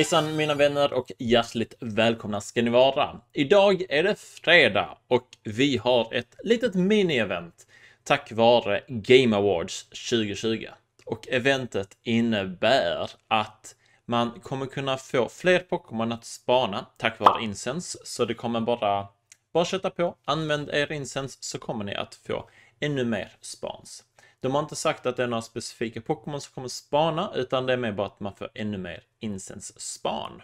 Hejsan mina vänner och hjärtligt välkomna ska ni vara. Idag är det fredag och vi har ett litet mini-event tack vare Game Awards 2020. Och eventet innebär att man kommer kunna få fler Pokémon att spana tack vare Incense. Så det kommer bara, bara sätta på, använd er Incense så kommer ni att få ännu mer spans. De har inte sagt att det är några specifika Pokémon som kommer spana, utan det är mer bara att man får ännu mer insens-span.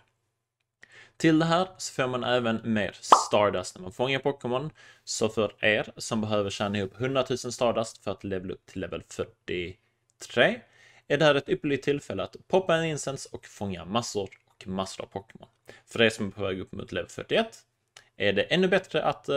Till det här så får man även mer Stardust när man fångar Pokémon. Så för er som behöver tjäna ihop 100 000 Stardust för att levela upp till level 43 är det här ett ypperligt tillfälle att poppa en insens och fånga massor och massor av Pokémon. För er som är på väg upp mot level 41 är det ännu bättre att, eh,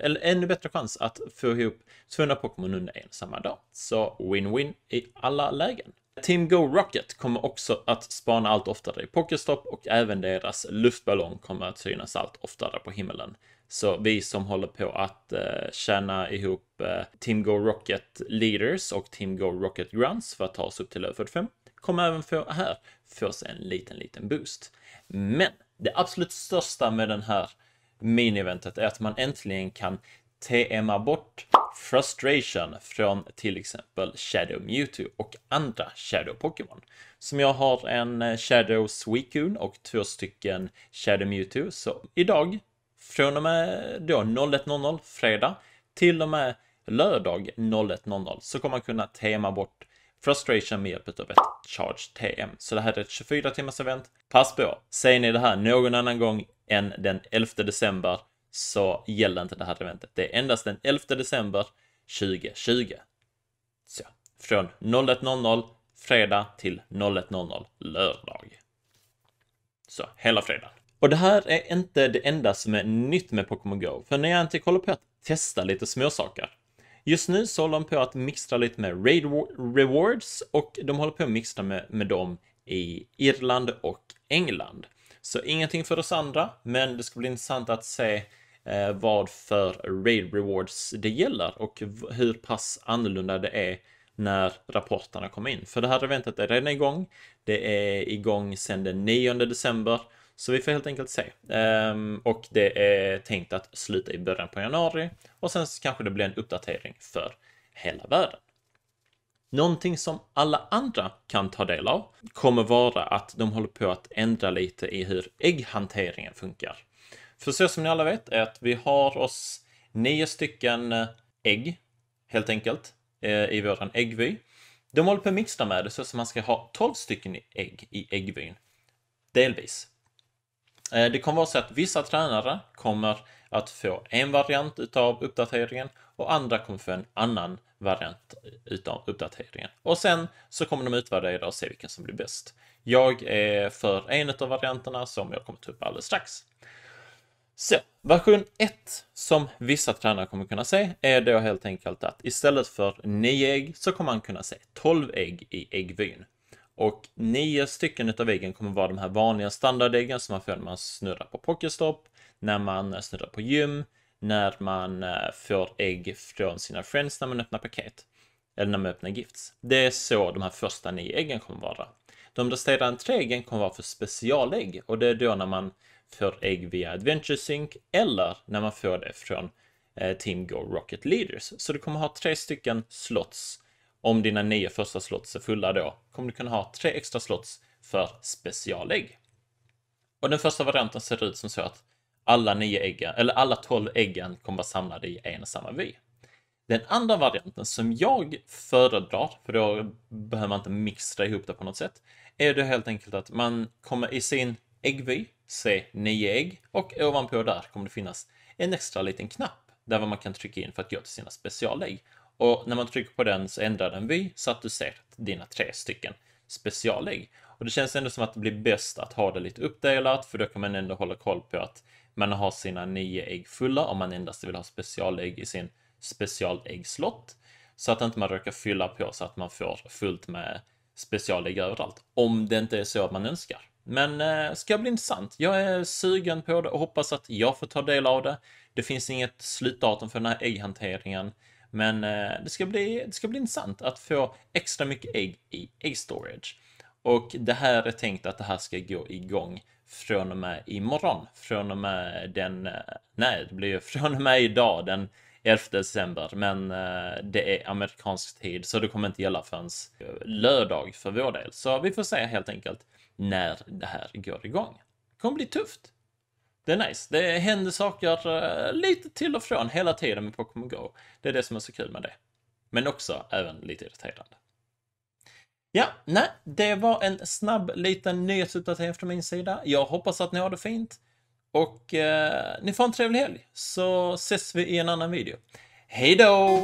eller ännu bättre chans att få ihop 200 Pokémon under en samma dag. Så win-win i alla lägen. Team Go Rocket kommer också att spana allt oftare i Pokéstop och även deras luftballong kommer att synas allt oftare på himlen. Så vi som håller på att eh, tjäna ihop eh, Team Go Rocket Leaders och Team Go Rocket Grunts för att ta oss upp till över 45 kommer även få här få sig en liten, liten boost. Men det absolut största med den här mini-eventet är att man äntligen kan TMa bort Frustration från till exempel Shadow Mewtwo och andra Shadow Pokémon. Som jag har en eh, Shadow Suicune och två stycken Shadow Mewtwo. Så idag, från och med då 01.00 fredag till och med lördag 01.00 så kommer man kunna tema bort Frustration med hjälp av ett Charge TM. Så det här är ett 24 timmars event. Pass på! Säger ni det här någon annan gång än den 11 december så gäller inte det här eventet. Det är endast den 11 december 2020. Så, från 01.00 fredag till 01.00 lördag. Så, hela fredagen. Och det här är inte det enda som är nytt med Pokémon Go, för Niantic håller på att testa lite småsaker. Just nu så håller de på att mixtra lite med Raid Rewards och de håller på att mixtra med, med dem i Irland och England. Så ingenting för oss andra, men det ska bli intressant att se eh, vad för raid rewards det gäller och hur pass annorlunda det är när rapporterna kommer in. För det här eventet är redan igång. Det är igång sedan den 9 december, så vi får helt enkelt se. Ehm, och det är tänkt att sluta i början på januari och sen kanske det blir en uppdatering för hela världen. Någonting som alla andra kan ta del av kommer vara att de håller på att ändra lite i hur ägghanteringen funkar. För så som ni alla vet är att vi har oss nio stycken eh, ägg, helt enkelt, eh, i våran äggvy. De håller på att mixa med det så att man ska ha 12 stycken ägg i äggvyn. Delvis. Eh, det kommer vara så att vissa tränare kommer att få en variant utav uppdateringen och andra kommer få en annan variant utav uppdateringen. Och sen så kommer de utvärdera och se vilken som blir bäst. Jag är för en av varianterna som jag kommer ta upp alldeles strax. Så, version 1 som vissa tränare kommer kunna se är då helt enkelt att istället för 9 ägg så kommer man kunna se 12 ägg i äggvyn. Och 9 stycken av äggen kommer vara de här vanliga standardäggen som man får när man snurrar på Pokéstop när man eh, snurrar på gym, när man eh, får ägg från sina friends när man öppnar paket. Eller när man öppnar gifts. Det är så de här första nio äggen kommer vara. De resterande tre äggen kommer vara för specialägg och det är då när man får ägg via Adventure Sync eller när man får det från eh, Team Go Rocket Leaders. Så du kommer ha tre stycken slots. Om dina nio första slots är fulla då kommer du kunna ha tre extra slots för specialägg. Och den första varianten ser ut som så att alla nio äggen, eller alla tolv äggen kommer vara samlade i en och samma vy. Den andra varianten som jag föredrar, för då behöver man inte mixtra ihop det på något sätt, är det helt enkelt att man kommer i sin äggvy se nio ägg och ovanpå där kommer det finnas en extra liten knapp där man kan trycka in för att gå till sina specialägg. Och när man trycker på den så ändrar den vy så att du ser dina tre stycken specialägg. Och det känns ändå som att det blir bäst att ha det lite uppdelat för då kan man ändå hålla koll på att man har sina nio ägg fulla om man endast vill ha specialägg i sin specialäggslott. Så att inte man råkar fylla på så att man får fullt med specialägg överallt. Om det inte är så att man önskar. Men eh, ska bli intressant. Jag är sugen på det och hoppas att jag får ta del av det. Det finns inget slutdatum för den här ägghanteringen. Men eh, det, ska bli, det ska bli intressant att få extra mycket ägg i äggstorage. Och det här är tänkt att det här ska gå igång från och med imorgon, från och med den, eh, nej det blir ju från och med idag den 11 december, men eh, det är amerikansk tid så det kommer inte gälla förrän eh, lördag för vår del. Så vi får se helt enkelt när det här går igång. Det kommer bli tufft. Det är nice. Det händer saker lite till och från hela tiden med Pokémon Go. Det är det som är så kul med det. Men också även lite irriterande. Ja, nej, det var en snabb liten nyhetsuppdatering från min sida. Jag hoppas att ni har det fint och eh, ni får en trevlig helg så ses vi i en annan video. Hej då!